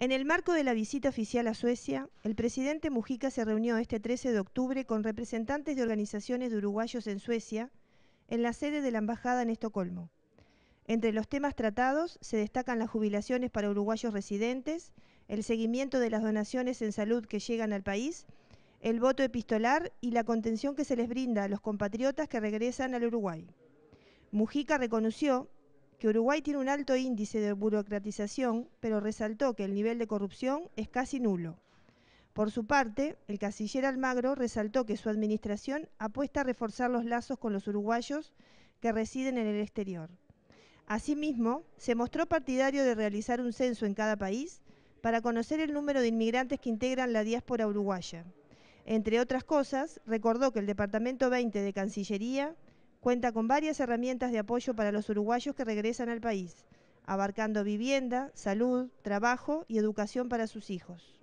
En el marco de la visita oficial a Suecia, el presidente Mujica se reunió este 13 de octubre con representantes de organizaciones de uruguayos en Suecia en la sede de la Embajada en Estocolmo. Entre los temas tratados se destacan las jubilaciones para uruguayos residentes, el seguimiento de las donaciones en salud que llegan al país, el voto epistolar y la contención que se les brinda a los compatriotas que regresan al Uruguay. Mujica reconoció que Uruguay tiene un alto índice de burocratización, pero resaltó que el nivel de corrupción es casi nulo. Por su parte, el canciller Almagro resaltó que su administración apuesta a reforzar los lazos con los uruguayos que residen en el exterior. Asimismo, se mostró partidario de realizar un censo en cada país para conocer el número de inmigrantes que integran la diáspora uruguaya. Entre otras cosas, recordó que el Departamento 20 de Cancillería Cuenta con varias herramientas de apoyo para los uruguayos que regresan al país, abarcando vivienda, salud, trabajo y educación para sus hijos.